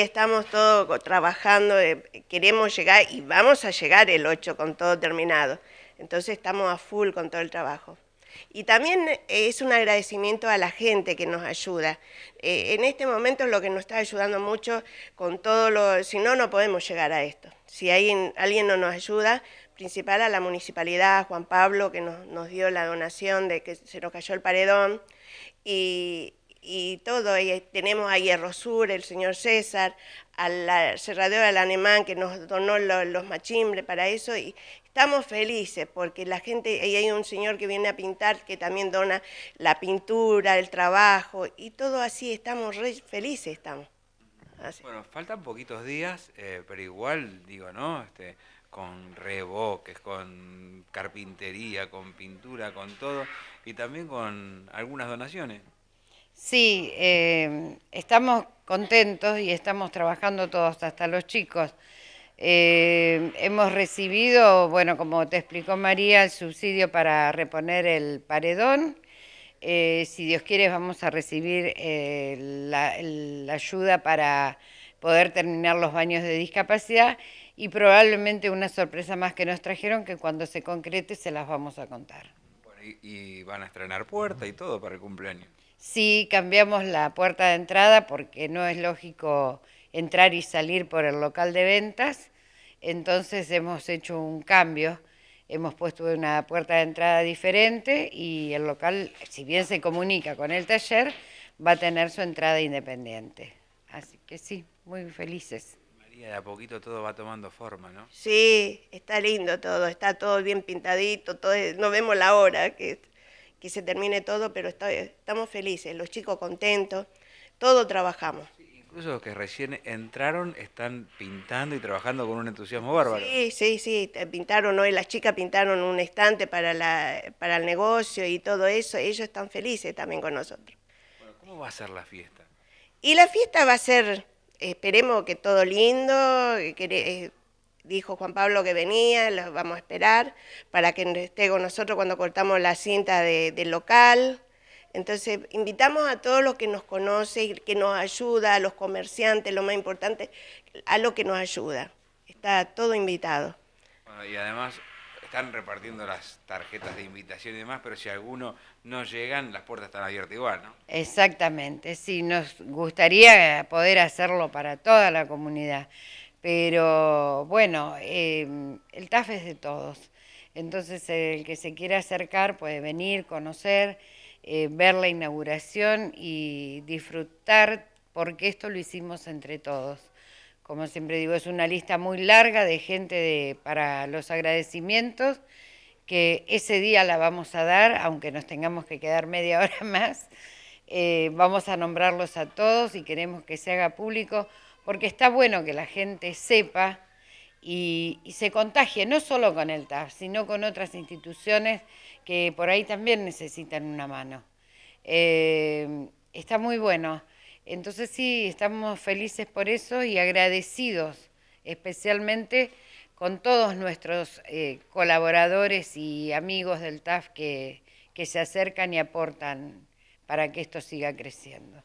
estamos todos trabajando, eh, queremos llegar y vamos a llegar el 8 con todo terminado. Entonces estamos a full con todo el trabajo. Y también eh, es un agradecimiento a la gente que nos ayuda. Eh, en este momento es lo que nos está ayudando mucho con todo lo... Si no, no podemos llegar a esto. Si hay, alguien no nos ayuda, principal a la municipalidad, Juan Pablo, que nos, nos, dio la donación de que se nos cayó el paredón. Y, y todo. tenemos a Hierro el señor César, al cerradero al alemán que nos donó los, machimbres para eso. Y estamos felices porque la gente, y hay un señor que viene a pintar que también dona la pintura, el trabajo y todo así. Estamos re felices, estamos. Bueno, faltan poquitos días, eh, pero igual, digo, ¿no? Este, con reboques, con carpintería, con pintura, con todo, y también con algunas donaciones. Sí, eh, estamos contentos y estamos trabajando todos, hasta los chicos. Eh, hemos recibido, bueno, como te explicó María, el subsidio para reponer el paredón. Eh, si Dios quiere, vamos a recibir la, ayuda para poder terminar los baños de discapacidad y probablemente una sorpresa más que nos trajeron que cuando se concrete se las vamos a contar. y, y van a estrenar puerta y todo para el cumpleaños. Sí, cambiamos la puerta de entrada porque no es lógico entrar y salir por el local de ventas. Entonces hemos hecho un cambio, hemos puesto una puerta de entrada diferente y el local, si bien se comunica con el taller, va a tener su entrada independiente. Así que sí, muy felices. María, de a poquito todo va tomando forma, ¿no? Sí, está lindo todo, está todo bien pintadito, todo, no vemos la hora que que se termine todo, pero estamos felices, los chicos contentos, todo trabajamos. Incluso los que recién entraron están pintando y trabajando con un entusiasmo bárbaro. Sí, sí, sí, pintaron hoy, las chicas pintaron un estante para, la, para el negocio y todo eso, ellos están felices también con nosotros. ¿cómo va a ser la fiesta? Y la fiesta va a ser, esperemos que todo lindo, que, eh, dijo Juan Pablo que venía, lo vamos a esperar para que esté con nosotros cuando cortamos la cinta del local. Entonces, invitamos a todos los que nos conocen, que nos ayuda, a los comerciantes, lo más importante, a lo que nos ayuda. Está todo invitado. y además están repartiendo las tarjetas de invitación y demás, pero si alguno no llegan, las puertas están abiertas igual, ¿no? Exactamente, sí, nos gustaría poder hacerlo para toda la comunidad. Pero bueno, em, el TAF es de todos. Entonces el que se quiera acercar puede venir, conocer, eh, ver la inauguración y disfrutar, porque esto lo hicimos entre todos. Como siempre digo, es una lista muy larga de gente para los agradecimientos, que ese día la vamos a dar, aunque nos tengamos que quedar media hora más. Eh, vamos a nombrarlos a todos y queremos que se haga público porque está bueno que la gente sepa y, se contagie, no solo con el TAF, sino con otras instituciones que por ahí también necesitan una mano. Eh, está muy bueno. Entonces sí, estamos felices por eso y agradecidos especialmente con todos nuestros eh, colaboradores y amigos del TAF que se acercan y aportan para que esto siga creciendo.